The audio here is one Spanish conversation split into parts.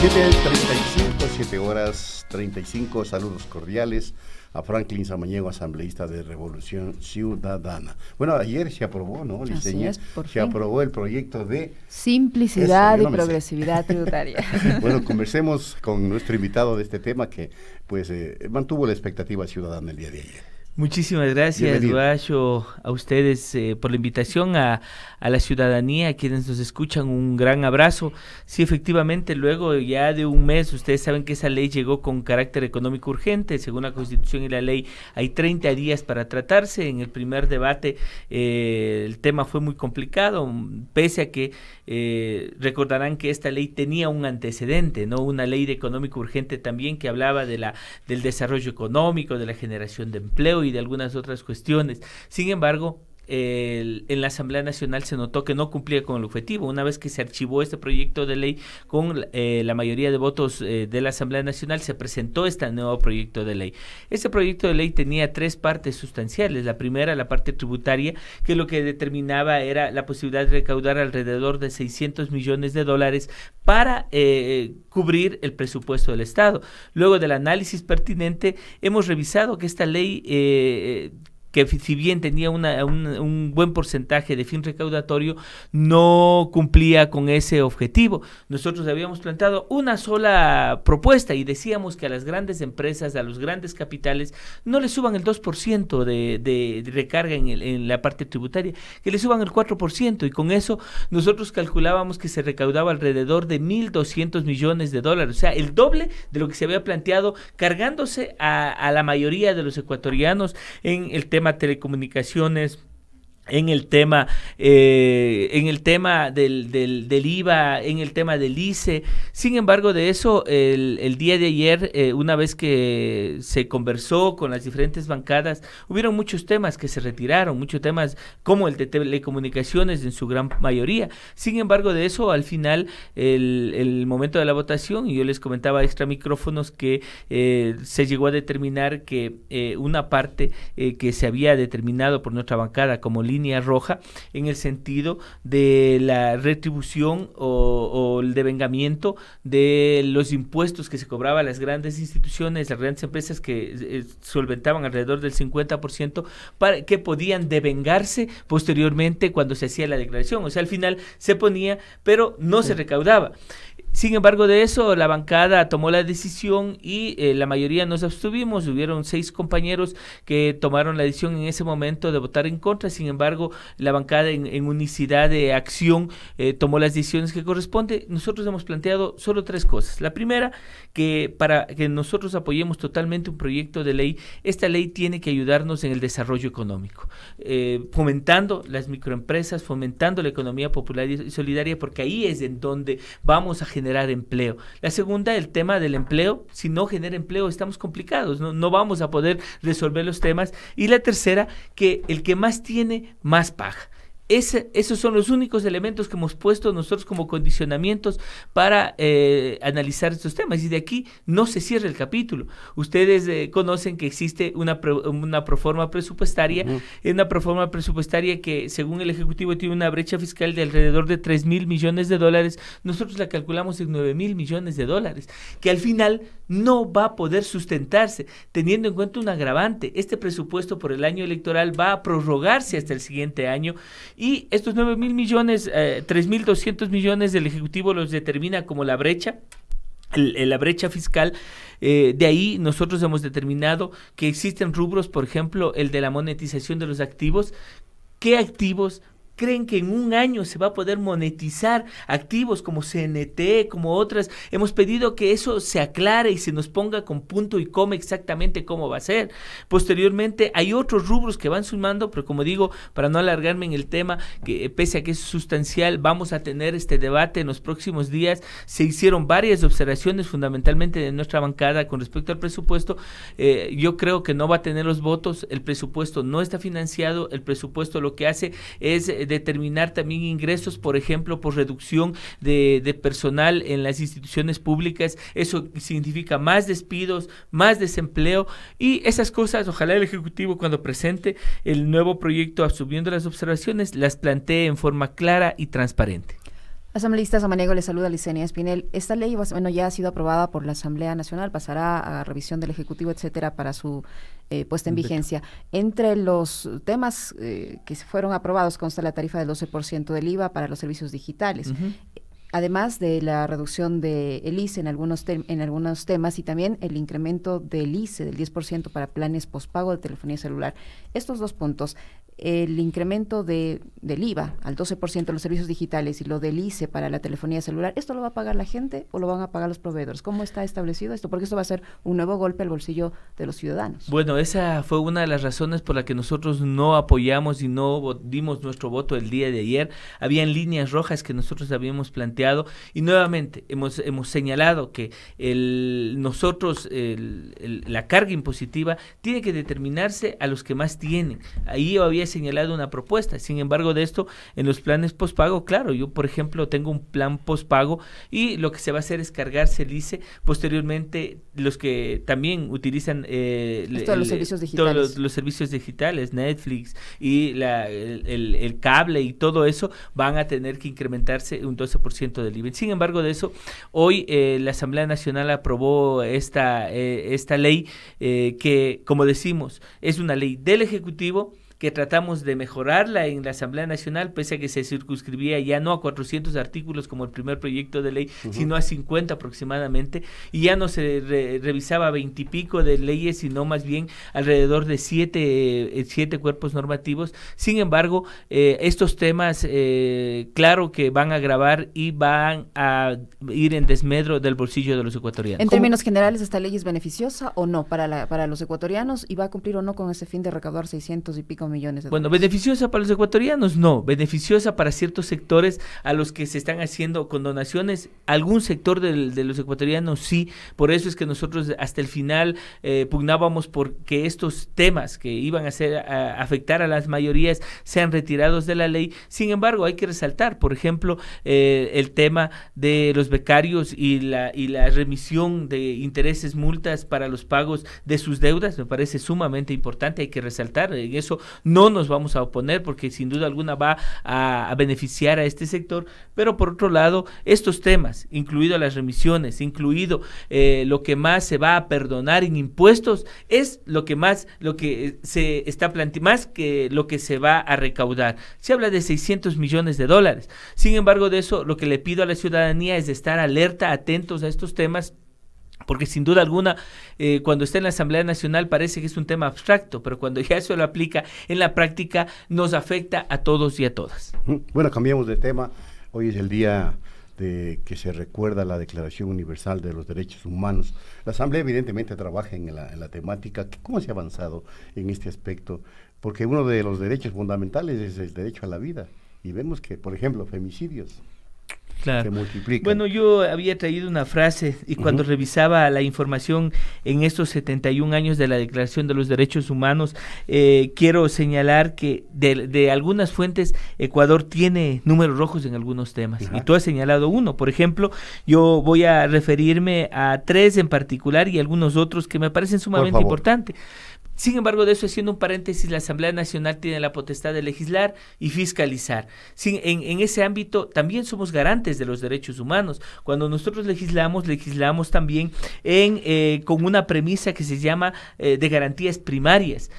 7.35, 7 horas 35, saludos cordiales a Franklin Zamañego, asambleísta de Revolución Ciudadana. Bueno, ayer se aprobó, ¿no? se aprobó el proyecto de... Simplicidad y progresividad tributaria. bueno, conversemos con nuestro invitado de este tema que pues eh, mantuvo la expectativa ciudadana el día de ayer. Muchísimas gracias, Guacho, a ustedes eh, por la invitación, a, a, la ciudadanía, a quienes nos escuchan, un gran abrazo. Sí, efectivamente, luego ya de un mes, ustedes saben que esa ley llegó con carácter económico urgente, según la Constitución y la ley hay 30 días para tratarse. En el primer debate eh, el tema fue muy complicado, mm, pese a que eh, recordarán que esta ley tenía un antecedente, ¿no? Una ley de económico urgente también que hablaba de la, del desarrollo económico, de la generación de empleo y de algunas otras cuestiones. Sin embargo, en la Asamblea Nacional se notó que no cumplía con el objetivo. Una vez que se archivó este proyecto de ley con eh, la mayoría de votos eh, de la Asamblea Nacional, se presentó este nuevo proyecto de ley. Este proyecto de ley tenía tres partes sustanciales. La primera, la parte tributaria, que lo que determinaba era la posibilidad de recaudar alrededor de 600 millones de dólares para eh, cubrir el presupuesto del Estado. Luego del análisis pertinente, hemos revisado que esta ley que si bien tenía un, buen porcentaje de fin recaudatorio, no cumplía con ese objetivo. Nosotros habíamos planteado una sola propuesta y decíamos que a las grandes empresas, a los grandes capitales, no le suban el 2% de, de, recarga en, en, la parte tributaria, que le suban el 4%. Y con eso nosotros calculábamos que se recaudaba alrededor de 1.200 millones de dólares, o sea, el doble de lo que se había planteado, cargándose a, a la mayoría de los ecuatorianos en el tema tema telecomunicaciones, en el tema, eh, en el tema del, del, IVA, en el tema del ICE. Sin embargo, de eso, el, día de ayer, eh, una vez que se conversó con las diferentes bancadas, hubieron muchos temas que se retiraron, muchos temas como el de telecomunicaciones en su gran mayoría. Sin embargo, de eso, al final, el, momento de la votación, y yo les comentaba extra micrófonos que eh, se llegó a determinar que una parte que se había determinado por nuestra bancada como líder roja en el sentido de la retribución o, el devengamiento de los impuestos que se cobraba a las grandes instituciones, las grandes empresas que eh, eh, solventaban alrededor del 50% para que podían devengarse posteriormente cuando se hacía la declaración. O sea, al final se ponía, pero no se recaudaba. Sin embargo, de eso la bancada tomó la decisión y eh, la mayoría nos abstuvimos. Hubieron seis compañeros que tomaron la decisión en ese momento de votar en contra. Sin embargo, la bancada en, unicidad de acción eh, tomó las decisiones que corresponde. Nosotros hemos planteado solo tres cosas. La primera, que para que nosotros apoyemos totalmente un proyecto de ley, esta ley tiene que ayudarnos en el desarrollo económico, eh, fomentando las microempresas, fomentando la economía popular y solidaria, porque ahí es en donde vamos a generar generar empleo. La segunda, el tema del empleo. Si no genera empleo, estamos complicados, no, no vamos a poder resolver los temas. Y la tercera, que el que más tiene, más paga esos son los únicos elementos que hemos puesto nosotros como condicionamientos para eh, analizar estos temas. Y de aquí no se cierra el capítulo. Ustedes eh, conocen que existe una, proforma presupuestaria, una proforma presupuestaria que según el Ejecutivo tiene una brecha fiscal de alrededor de 3 mil millones de dólares. Nosotros la calculamos en 9 mil millones de dólares, que al final no va a poder sustentarse, teniendo en cuenta un agravante. Este presupuesto por el año electoral va a prorrogarse hasta el siguiente año y estos nueve mil millones, eh, mil 3.200 millones del Ejecutivo los determina como la brecha eh, la brecha fiscal. Eh, de ahí nosotros hemos determinado que existen rubros, por ejemplo, el de la monetización de los activos. ¿Qué activos creen que en un año se va a poder monetizar activos como CNT, como otras. Hemos pedido que eso se aclare y se nos ponga con punto y coma exactamente cómo va a ser. Posteriormente hay otros rubros que van sumando, pero como digo, para no alargarme en el tema, que eh, pese a que es sustancial, vamos a tener este debate en los próximos días. Se hicieron varias observaciones fundamentalmente de nuestra bancada con respecto al presupuesto. Eh, yo creo que no va a tener los votos, el presupuesto no está financiado, el presupuesto lo que hace es eh, determinar también ingresos, por ejemplo, por reducción de, personal en las instituciones públicas. Eso significa más despidos, más desempleo y esas cosas, ojalá el Ejecutivo cuando presente el nuevo proyecto absorbiendo las observaciones las plantee en forma clara y transparente. Asambleísta Samaniego le saluda Licenia Espinel. Esta ley pues, bueno, ya ha sido aprobada por la Asamblea Nacional, pasará a revisión del Ejecutivo, etcétera, para su eh, puesta en vigencia. Entre los temas eh, que fueron aprobados consta la tarifa del 12% del IVA para los servicios digitales. además de la reducción de el ICE en algunos, en algunos temas y también el incremento del ICE del 10% para planes pospago de telefonía celular. Estos dos puntos, el incremento de, del IVA al 12% en los servicios digitales y lo del ICE para la telefonía celular, ¿esto lo va a pagar la gente o lo van a pagar los proveedores? ¿Cómo está establecido esto? Porque esto va a ser un nuevo golpe al bolsillo de los ciudadanos. Bueno, esa fue una de las razones por la que nosotros no apoyamos y no dimos nuestro voto el día de ayer. Habían líneas rojas que nosotros habíamos planteado y nuevamente hemos, hemos señalado que el, nosotros la carga impositiva tiene que determinarse a los que más tienen. Ahí había señalado una propuesta. Sin embargo, de esto, en los planes pospago, claro, yo por ejemplo tengo un plan pospago y lo que se va a hacer es cargarse el ICE. Posteriormente, los que también utilizan eh, pues todos los servicios digitales. Netflix y la, el, cable y todo eso, van a tener que incrementarse un 12% del IBE. Sin embargo, de eso, hoy eh, la Asamblea Nacional aprobó esta, eh, esta ley que, como decimos, es una ley del Ejecutivo que tratamos de mejorarla en la Asamblea Nacional, pese a que se circunscribía ya no a 400 artículos como el primer proyecto de ley, sino a 50 aproximadamente, y ya no se revisaba 20 y pico de leyes, sino más bien alrededor de siete, eh, siete cuerpos normativos. Sin embargo, eh, estos temas, eh, claro que van a grabar y van a ir en desmedro del bolsillo de los ecuatorianos. En términos generales, ¿esta ley es beneficiosa o no para, la, para los ecuatorianos y va a cumplir o no con ese fin de recaudar 600 y pico bueno, beneficiosa para los ecuatorianos, no. Beneficiosa para ciertos sectores a los que se están haciendo condonaciones. Algún sector de los ecuatorianos sí. Por eso es que nosotros hasta el final eh, pugnábamos por que estos temas que iban a, ser, afectar a las mayorías sean retirados de la ley. Sin embargo, hay que resaltar, por ejemplo, eh, el tema de los becarios y la, y la remisión de intereses, multas para los pagos de sus deudas. Me parece sumamente importante, hay que resaltar. En eso no nos vamos a oponer porque sin duda alguna va a, beneficiar a este sector, pero por otro lado, estos temas, incluido las remisiones, incluido eh, lo que más se va a perdonar en impuestos, es lo que más, lo que eh, se está planteando, más que lo que se va a recaudar. Se habla de 600 millones de dólares. Sin embargo, de eso lo que le pido a la ciudadanía es de estar alerta, atentos a estos temas porque sin duda alguna, eh, cuando está en la Asamblea Nacional parece que es un tema abstracto, pero cuando ya se lo aplica en la práctica nos afecta a todos y a todas. Bueno, cambiamos de tema. Hoy es el día de que se recuerda la Declaración Universal de los Derechos Humanos. La Asamblea evidentemente trabaja en la temática. ¿Cómo se ha avanzado en este aspecto? Porque uno de los derechos fundamentales es el derecho a la vida. Y vemos que, por ejemplo, femicidios bueno, yo había traído una frase y cuando revisaba la información en estos 71 años de la Declaración de los Derechos Humanos, eh, quiero señalar que de, algunas fuentes Ecuador tiene números rojos en algunos temas. Y tú has señalado uno. Por ejemplo, yo voy a referirme a tres en particular y algunos otros que me parecen sumamente importantes. Sin embargo, de eso haciendo un paréntesis, la Asamblea Nacional tiene la potestad de legislar y fiscalizar. en, ese ámbito también somos garantes de los derechos humanos. Cuando nosotros legislamos, legislamos también eh, con una premisa que se llama eh, de garantías primarias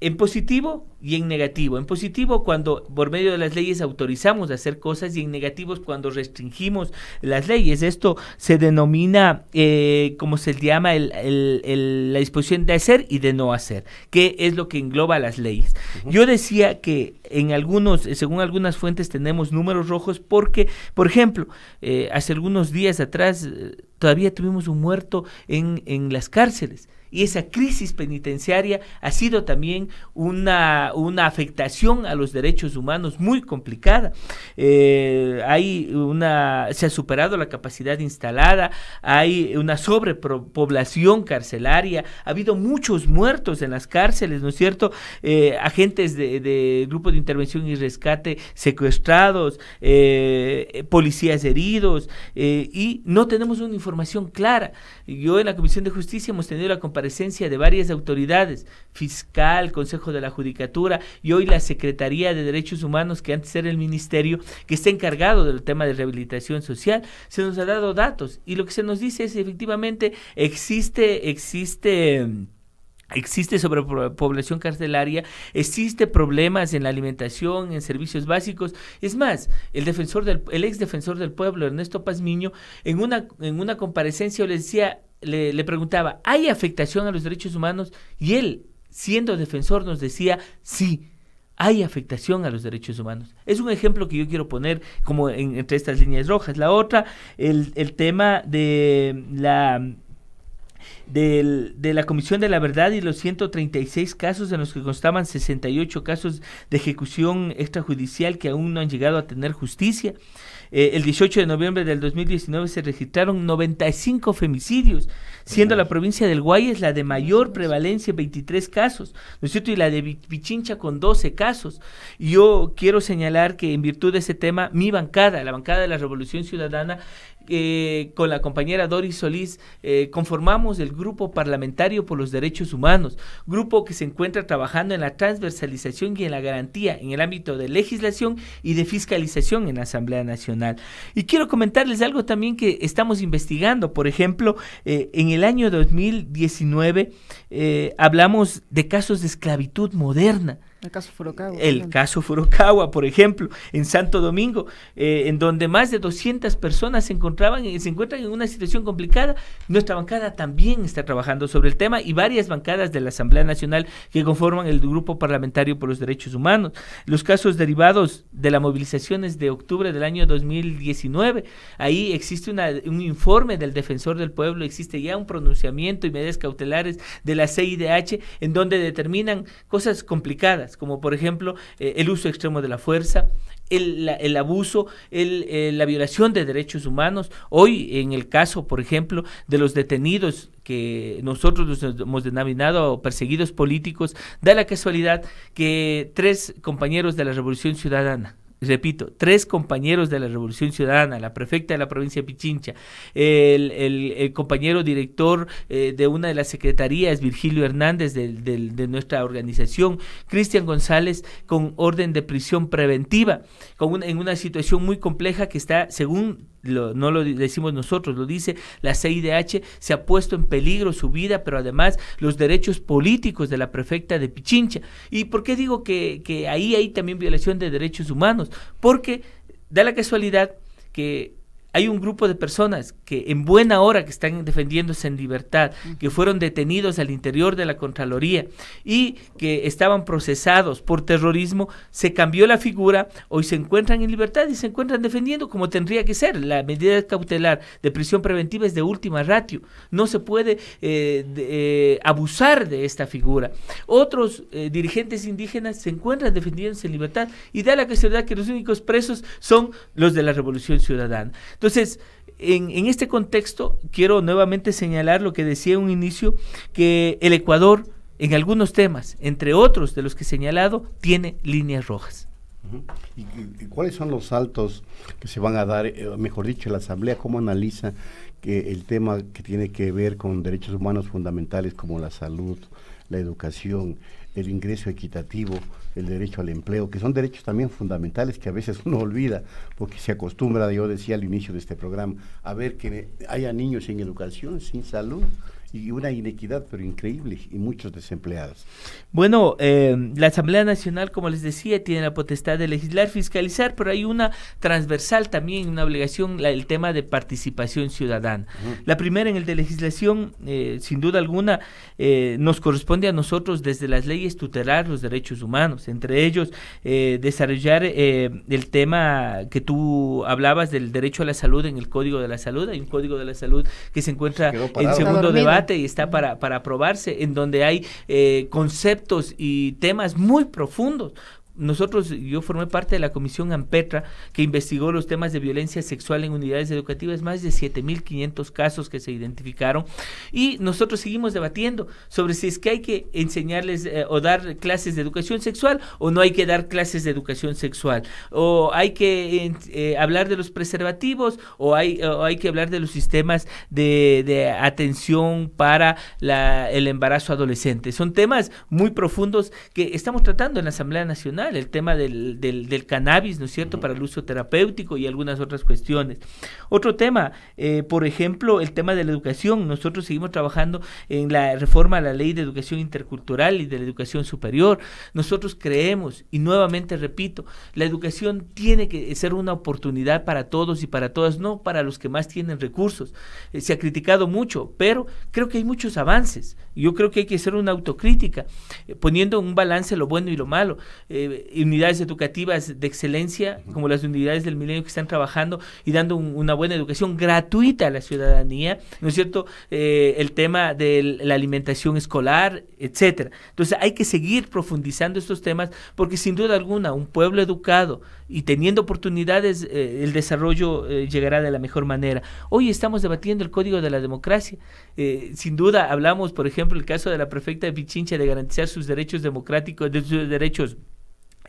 en positivo y en negativo. En positivo cuando por medio de las leyes autorizamos a hacer cosas y en negativos cuando restringimos las leyes. Esto se denomina, eh, como se llama, la disposición de hacer y de no hacer, que es lo que engloba las leyes. Yo decía que en algunos, según algunas fuentes, tenemos números rojos porque, por ejemplo, eh, hace algunos días atrás eh, todavía tuvimos un muerto en las cárceles y esa crisis penitenciaria ha sido también una, una afectación a los derechos humanos muy complicada. Eh, hay una, se ha superado la capacidad instalada, hay una sobrepoblación carcelaria, ha habido muchos muertos en las cárceles, ¿no es cierto? Eh, agentes de, grupo de intervención y rescate secuestrados, eh, policías heridos, y no tenemos una información clara. Yo en la Comisión de Justicia hemos tenido la comparación presencia de varias autoridades, fiscal, Consejo de la Judicatura y hoy la Secretaría de Derechos Humanos, que antes era el Ministerio, que está encargado del tema de rehabilitación social, se nos ha dado datos y lo que se nos dice es efectivamente existe, existe mm, Existe sobrepoblación carcelaria, existe problemas en la alimentación, en servicios básicos. Es más, el defensor del, el ex defensor del pueblo, Ernesto Pazmiño, en una, en una comparecencia le decía, le, preguntaba, ¿hay afectación a los derechos humanos? Y él, siendo defensor, nos decía, sí, hay afectación a los derechos humanos. Es un ejemplo que yo quiero poner como entre estas líneas rojas. La otra, el, el tema de la del, de la Comisión de la Verdad y los 136 casos en los que constaban 68 casos de ejecución extrajudicial que aún no han llegado a tener justicia. Eh, el 18 de noviembre del 2019 se registraron 95 femicidios, siendo la provincia del Guayas la de mayor prevalencia, 23 casos, ¿no es cierto? Y la de Pichincha con 12 casos. yo quiero señalar que en virtud de ese tema, mi bancada, la bancada de la Revolución Ciudadana, eh, con la compañera Doris Solís eh, conformamos el Grupo Parlamentario por los Derechos Humanos, grupo que se encuentra trabajando en la transversalización y en la garantía en el ámbito de legislación y de fiscalización en la Asamblea Nacional. Y quiero comentarles algo también que estamos investigando. Por ejemplo, eh, en el año 2019 hablamos de casos de esclavitud moderna. El caso Furukawa. El caso por ejemplo, en Santo Domingo, eh, en donde más de 200 personas se encontraban y se encuentran en una situación complicada. Nuestra bancada también está trabajando sobre el tema y varias bancadas de la Asamblea Nacional que conforman el Grupo Parlamentario por los Derechos Humanos. Los casos derivados de las movilizaciones de octubre del año 2019, ahí existe un informe del Defensor del Pueblo, existe ya un pronunciamiento y medidas cautelares de la CIDH en donde determinan cosas complicadas como por ejemplo eh, el uso extremo de la fuerza, el, el abuso, eh, la violación de derechos humanos. Hoy, en el caso, por ejemplo, de los detenidos que nosotros los hemos denominado perseguidos políticos, da la casualidad que tres compañeros de la Revolución Ciudadana, repito, tres compañeros de la Revolución Ciudadana, la prefecta de la provincia de Pichincha, el, compañero director eh, de una de las secretarías, Virgilio Hernández, de, de nuestra organización, Cristian González, con orden de prisión preventiva, con en una situación muy compleja que está, según no lo decimos nosotros, lo dice la CIDH, se ha puesto en peligro su vida, pero además los derechos políticos de la prefecta de Pichincha. ¿Y por qué digo que, que ahí hay también violación de derechos humanos? Porque da la casualidad que hay un grupo de personas que en buena hora que están defendiéndose en libertad, que fueron detenidos al interior de la Contraloría y que estaban procesados por terrorismo, se cambió la figura, hoy se encuentran en libertad y se encuentran defendiendo como tendría que ser. La medida cautelar de prisión preventiva es de última ratio. No se puede eh, eh, abusar de esta figura. Otros eh, dirigentes indígenas se encuentran defendiéndose en libertad y da la casualidad que los únicos presos son los de la Revolución Ciudadana. Entonces, en, este contexto, quiero nuevamente señalar lo que decía en un inicio, que el Ecuador, en algunos temas, entre otros de los que he señalado, tiene líneas rojas. ¿Y, cuáles son los saltos que se van a dar? Eh, mejor dicho, la Asamblea, ¿cómo analiza que el tema que tiene que ver con derechos humanos fundamentales como la salud, la educación, el ingreso equitativo, el derecho al empleo, que son derechos también fundamentales que a veces uno olvida, porque se acostumbra, yo decía al inicio de este programa, a ver que haya niños sin educación, sin salud, y una inequidad, pero increíble, y muchos desempleados. Bueno, eh, la Asamblea Nacional, como les decía, tiene la potestad de legislar, fiscalizar, pero hay una transversal también, una obligación, el tema de participación ciudadana. La primera en el de legislación, eh, sin duda alguna, eh, nos corresponde a nosotros desde las leyes tutelar los derechos humanos, entre ellos desarrollar el tema que tú hablabas del derecho a la salud en el Código de la Salud, hay un Código de la Salud que se encuentra en segundo debate y está para, probarse en donde hay eh, conceptos y temas muy profundos nosotros, yo formé parte de la comisión AMPETRA que investigó los temas de violencia sexual en unidades educativas, más de 7.500 casos que se identificaron. Y nosotros seguimos debatiendo sobre si es que hay que enseñarles eh, o dar clases de educación sexual o no hay que dar clases de educación sexual. O hay que eh, hablar de los preservativos o hay, hay que hablar de los sistemas de, atención para el embarazo adolescente. Son temas muy profundos que estamos tratando en la Asamblea Nacional el tema del, cannabis, ¿no es cierto?, para el uso terapéutico y algunas otras cuestiones. Otro tema, eh, por ejemplo, el tema de la educación. Nosotros seguimos trabajando en la reforma a la ley de educación intercultural y de la educación superior. Nosotros creemos, y nuevamente repito, la educación tiene que ser una oportunidad para todos y para todas, no para los que más tienen recursos. Eh, se ha criticado mucho, pero creo que hay muchos avances. Yo creo que hay que hacer una autocrítica, eh, poniendo un balance lo bueno y lo malo. Eh, unidades educativas de excelencia, como las unidades del milenio que están trabajando y dando una buena educación gratuita a la ciudadanía, ¿no es cierto? Eh, el tema de la alimentación escolar, etcétera. Entonces hay que seguir profundizando estos temas porque sin duda alguna un pueblo educado y teniendo oportunidades eh, el desarrollo llegará de la mejor manera. Hoy estamos debatiendo el código de la democracia. sin duda hablamos, por ejemplo, el caso de la prefecta de Pichincha de garantizar sus derechos democráticos, de sus derechos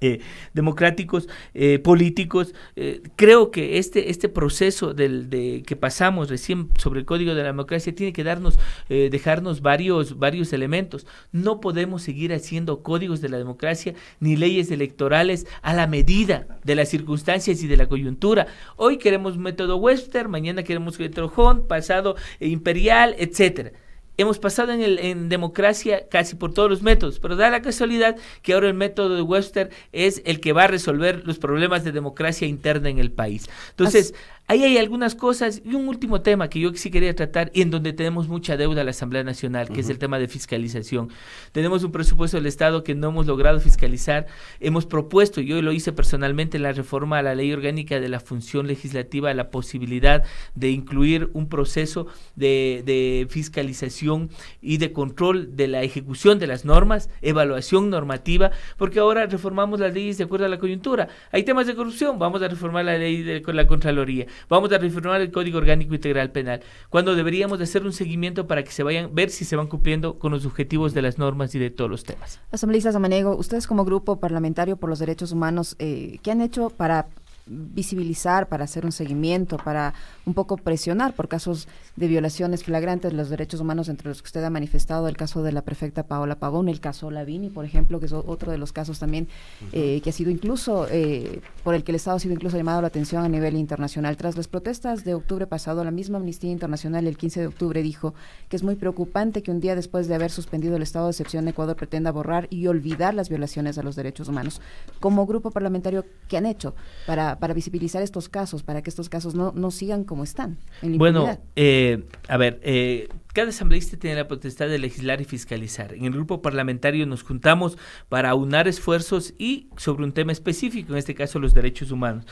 eh, democráticos, eh, políticos. Eh, creo que este, este proceso del, de, que pasamos recién sobre el Código de la Democracia tiene que darnos, dejarnos varios, varios elementos. No podemos seguir haciendo códigos de la democracia ni leyes electorales a la medida de las circunstancias y de la coyuntura. Hoy queremos método Webster, mañana queremos método Trojón, pasado e imperial, etcétera hemos pasado en, el, en democracia casi por todos los métodos, pero da la casualidad que ahora el método de Webster es el que va a resolver los problemas de democracia interna en el país. Entonces, Ahí hay algunas cosas y un último tema que yo sí quería tratar y en donde tenemos mucha deuda a la Asamblea Nacional, que es el tema de fiscalización. Tenemos un presupuesto del Estado que no hemos logrado fiscalizar. Hemos propuesto, yo lo hice personalmente, la reforma a la ley orgánica de la función legislativa, la posibilidad de incluir un proceso de, fiscalización y de control de la ejecución de las normas, evaluación normativa, porque ahora reformamos las leyes de acuerdo a la coyuntura. Hay temas de corrupción, vamos a reformar la ley de la Contraloría vamos a reformar el Código Orgánico Integral Penal, cuando deberíamos de hacer un seguimiento para que se vayan, ver si se van cumpliendo con los objetivos de las normas y de todos los temas. Asambleísta Amanego, ustedes como grupo parlamentario por los derechos humanos, eh, ¿qué han hecho para visibilizar, para hacer un seguimiento, para un poco presionar por casos de violaciones flagrantes de los derechos humanos, entre los que usted ha manifestado el caso de la prefecta Paola Pavón, el caso Lavini, por ejemplo, que es otro de los casos también eh, que ha sido incluso, eh, por el que el Estado ha sido incluso llamado la atención a nivel internacional. Tras las protestas de octubre pasado, la misma Amnistía Internacional el 15 de octubre dijo que es muy preocupante que un día después de haber suspendido el estado de excepción, Ecuador pretenda borrar y olvidar las violaciones a los derechos humanos. Como grupo parlamentario, ¿qué han hecho para para, visibilizar estos casos, para que estos casos no, no sigan como están? bueno, eh, a ver, eh, cada asambleísta tiene la potestad de legislar y fiscalizar. En el grupo parlamentario nos juntamos para aunar esfuerzos y sobre un tema específico, en este caso los derechos humanos.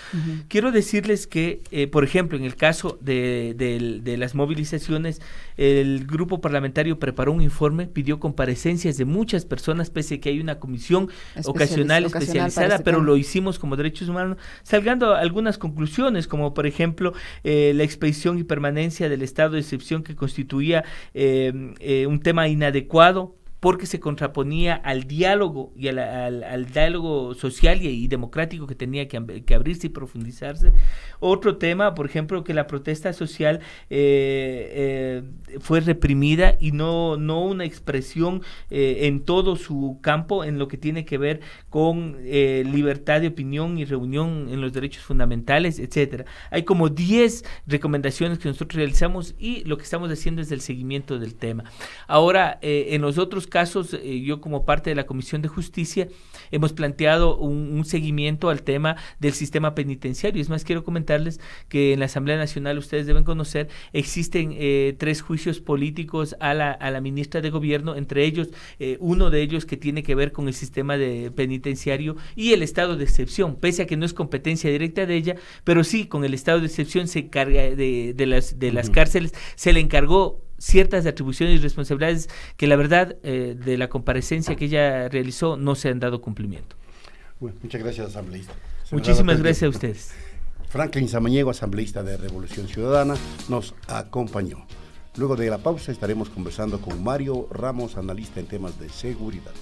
Quiero decirles que, eh, por ejemplo, en el caso de, las movilizaciones, el grupo parlamentario preparó un informe, pidió comparecencias de muchas personas, pese a que hay una comisión ocasional, especializada, este pero lo hicimos como derechos humanos, salgando algunas conclusiones, como por ejemplo eh, la expedición y permanencia del estado de excepción que constituía eh, eh, un tema inadecuado porque se contraponía al diálogo y al, diálogo social y, democrático que tenía que, abrirse y profundizarse. Otro tema, por ejemplo, que la protesta social eh, eh, fue reprimida y no, no una expresión eh, en todo su campo en lo que tiene que ver con libertad de opinión y reunión en los derechos fundamentales, etcétera. Hay como 10 recomendaciones que nosotros realizamos y lo que estamos haciendo es el seguimiento del tema. Ahora, en los otros casos, eh, yo como parte de la Comisión de Justicia, hemos planteado un, seguimiento al tema del sistema penitenciario. Es más, quiero comentarles que en la Asamblea Nacional, ustedes deben conocer, existen eh, tres juicios políticos a la, ministra de Gobierno, entre ellos eh, uno de ellos que tiene que ver con el sistema penitenciario y el estado de excepción, pese a que no es competencia directa de ella, pero sí con el estado de excepción se carga de, de las, de las cárceles, se le encargó ciertas atribuciones y responsabilidades que la verdad eh, de la comparecencia que ella realizó no se han dado cumplimiento. muchas gracias, asambleísta. Muchísimas gracias a ustedes. Franklin Zamañego, asambleísta de Revolución Ciudadana, nos acompañó. Luego de la pausa estaremos conversando con Mario Ramos, analista en temas de seguridad.